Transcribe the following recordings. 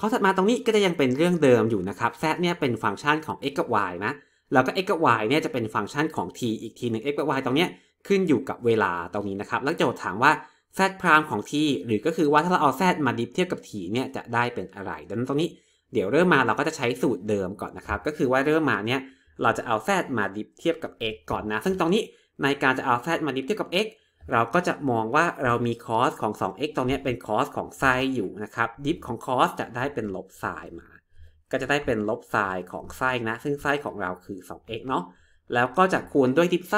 ข้อถัดมาตรงนี้ก็จะยังเป็นเรื่องเดิมอยู่นะครับ z เนี่ยเป็นฟังก์ชันของ x กับ y นะแล้วก็ x กับ y เนี่ยจะเป็นฟังก์ชันของ t อีกทีหนึ่ง x กับ y ตรงเนี้ยขึ้นอยู่กับเวลาตรงนี้นะครับ แล้วโจทย์ถามว่า z พรามของ t หรือก็คือว่าถ้าเราเอา z มาดิฟเทียบกับ t เนี่ยจะได้เป็นอะไร ดังนั้นตรงนี้ เดี๋ยวเริ่มมาเราก็จะใช้สูตรเดิมก่อนนะครับ ก็คือว่าเริ่มมาเนี่ยเราจะเอา z มาดิฟเทียบกับ x ก่อนนะ ซึ่งตรงนี้ในการจะเอา z มาดิฟเทียบกับ x เราก็จะมองว่าเรามีคอสของ 2x ตรงนี้เป็นคอสของไซอยู่นะครับดิฟของคอสจะได้เป็นลบไซมาก็จะได้เป็นลบไซของไซนะซึ่งไซของเราคือ 2x เนาะแล้วก็จะคูณด้วยดิฟไซ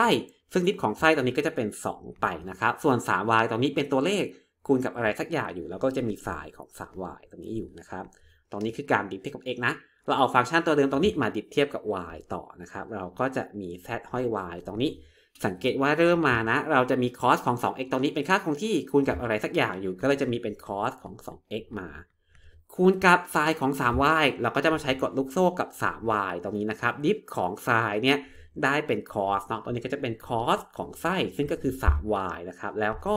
ซึ่งดิฟของไซตรงนี้ก็จะเป็น 2 ไปนะครับส่วน 3y ตรงนี้เป็นตัวเลขคูณกับอะไรสักอย่างอยู่ แล้วก็จะมีไซของ 3y ตรงนี้อยู่นะครับตรงนี้คือการดิฟเทียบกับ x นะเราเอาฟังก์ชันตัวเดิมตรงนี้มาดิฟเทียบกับ y ต่อนะครับเราก็จะมี z ห้อย y ตรงนี้สังเกตว่าเริ่มมานะ เราจะมีคอสของ 2x ตรงนี้เป็นค่าคงที่คูณกับอะไรสักอย่างอยู่ ก็เลยจะมีเป็นคอสของ 2x มา คูณกับไซน์ของ 3y เราก็จะมาใช้กดลูกโซ่กับ 3y ตรงนี้นะครับ ดิฟของไซน์เนี่ยได้เป็นคอสเนาะตรงนี้ก็จะเป็นคอสของไส้ซึ่งก็คือ 3y นะครับ แล้วก็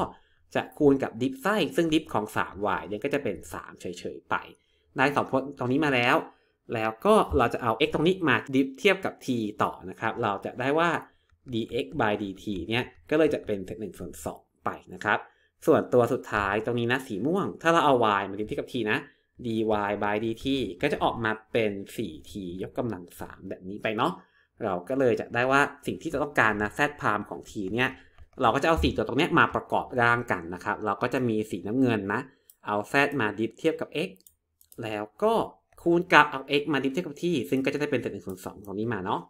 จะคูณกับดิฟไส้ซึ่งดิฟของ 3y เนี่ยก็จะเป็น 3 เฉยๆไป ได้สองพจน์ตรงนี้มาแล้ว แล้วก็เราจะเอา x ตรงนี้มาดิฟเทียบกับ t ต่อนะครับ เราจะได้ว่า dx by dt เนี่ยก็เลยจะเป็นเศษ1ส่วน2ไปนะครับ ส่วนตัวสุดท้ายตรงนี้นะสีม่วง ถ้าเราเอา y มาดิที่กับ t นะ dy by dt ก็จะออกมาเป็น 4t ยกกำลัง 3 แบบนี้ไปเนาะเราก็เลยจะได้ว่าสิ่งที่จะต้องการนะ z พามของ t เนี่ย เราก็จะเอา4ตัวตรงนี้มาประกอบร่างกันนะครับ เราก็จะมีสีน้ำเงินนะ เอา z มาดิฟเทียบกับ x แล้วก็คูณกับเอา x มาดิฟเทียบกับ t ซึ่งก็จะได้เป็นเศษหนึ่งส่วนสองตรงนี้มาเนาะ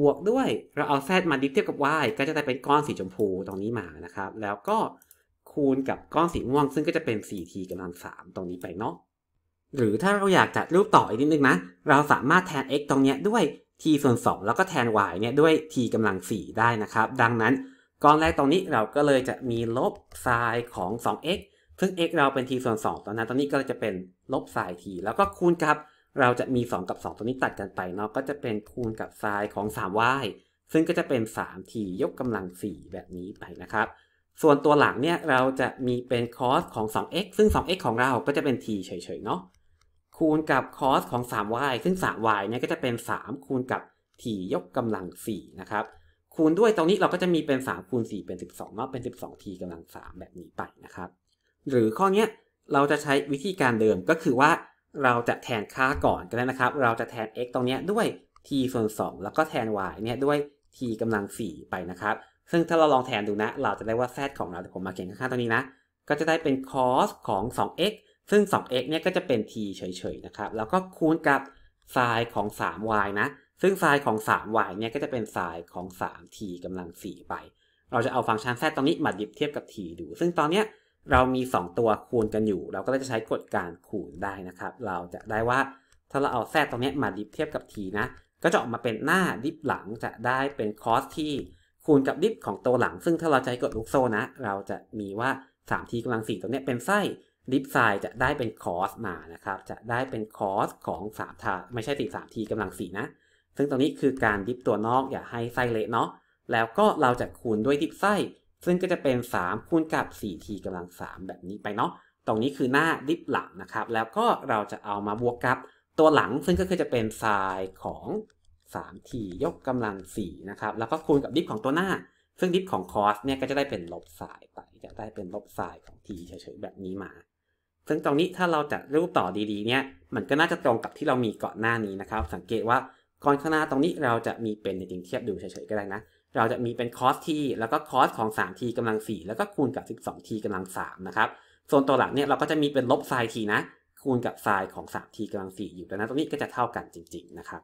บวกด้วยเราเอาแดมาดิฟเทียบกับ y ก็จะได้เป็นก้อนสีชมพูตรงนี้มานะครับแล้วก็คูณกับก้อนสีม่วงซึ่งก็จะเป็น 4t กำลัง3 ตรงนี้ไปเนาะหรือถ้าเราอยากจัดรูปต่ออีกนิดนึงนะเราสามารถแทน x ตรงเนี้ยด้วย t ส่วน 2 แล้วก็แทน y เนี่ยด้วย t กำลัง 4 ได้นะครับ ดังนั้นก้อนแรกตรงนี้เราก็เลยจะมีลบไซน์ของ 2x ซึ่ง x เราเป็น t ส่วน2ตอนนั้นตอนนี้ก็จะเป็น ลบไซน์ t แล้วก็คูณกับเราจะมี 2 กับ 2 ตัวนี้ตัดกันไปเนาะก็จะเป็นคูณกับไซน์ของ 3y ซึ่งก็จะเป็น3ทียกกำลัง 4 แบบนี้ไปนะครับ ส่วนตัวหลังเนี่ย เราจะมีเป็นคอสของ 2x ซึ่ง 2x ของเราก็จะเป็น t เฉยๆเนาะคูณกับคอสของ 3y ซึ่ง 3y เนี่ยก็จะเป็น 3 คูณกับ t ยกกำลัง 4 นะครับ คูณด้วยตรงนี้เราก็จะมีเป็น3คูณ 4 เป็น 12เนาะเป็น12 t กำลัง 3แบบนี้ไปนะครับหรือข้อนี้เราจะใช้วิธีการเดิมก็คือว่าเราจะแทนค่าก่อนก็ได้นะครับ เราจะแทน x ตรงนี้ด้วย t ส่วน 2 แล้วก็แทน y เนี่ยด้วย t กำลัง 4 ไปนะครับ ซึ่งถ้าเราลองแทนดูนะ เราจะได้ว่า z ของเราเดี๋ยวผมมาเขียนข้างๆตรงนี้นะ ก็จะได้เป็น cos ของ 2x ซึ่ง 2x เนี่ยก็จะเป็น t เฉยๆ นะครับ แล้วก็คูณกับ sin ของ 3y นะ ซึ่ง sin ของ 3y เนี่ยก็จะเป็น sin ของ 3t กำลัง 4 ไป เราจะเอาฟังก์ชัน z ตรงนี้มาดิบเทียบกับ t ดู ซึ่งตอนเนี้ยเรามี 2 ตัวคูณกันอยู่ เราก็จะใช้กฎการคูณได้นะครับเราจะได้ว่า ถ้าเราเอาแซตรงนี้มาดิฟเทียบกับ t นะ ก็จะออกมาเป็นหน้าดิฟหลังจะได้เป็น cos ที่คูณกับดิฟของตัวหลัง ซึ่งถ้าเราใช้กฎลูกโซ่นะเราจะมีว่า 3t กำลัง4ตัวนี้เป็นไส้ดิฟไซจะได้เป็นคอสมานะครับจะได้เป็นคอสของ3ทาไม่ใช่สามทีกำลัง4นะ ซึ่งตรงนี้คือการดิฟตัวนอกอย่าให้ไซเละเนาะแล้วก็เราจะคูณด้วยดิฟไสซึ่งก็จะเป็น 3 คูณกับ 4t กำลัง3แบบนี้ไปเนาะ ตรงนี้คือหน้าดิฟหลังนะครับ แล้วก็เราจะเอามาบวกกับตัวหลัง ซึ่งก็คือจะเป็นไซน์ของ 3t ยกกำลัง4นะครับ แล้วก็คูณกับดิฟของตัวหน้า ซึ่งดิฟของคอสเนี่ยก็จะได้เป็นลบไซน์ไป จะได้เป็นลบไซน์ของ t เฉยๆแบบนี้มา ซึ่งตรงนี้ถ้าเราจะรูปต่อดีๆเนี่ย มันก็น่าจะตรงกับที่เรามีก่อนหน้านี้นะครับ สังเกตว่ากคอนข้างหน้าตรงนี้เราจะมีเป็นในจริงเทียบดูเฉยๆก็ได้นะเราจะมีเป็น cos t แล้วก็ cos ของ 3t กำลัง4แล้วก็คูณกับ 12t กำลัง3นะครับส่วนตัวหลังเนี่ยเราก็จะมีเป็นลบ sin t นะคูณกับ sin ของ 3t กำลัง4อยู่ดังนั้นตรงนี้ก็จะเท่ากันจริงๆนะครับ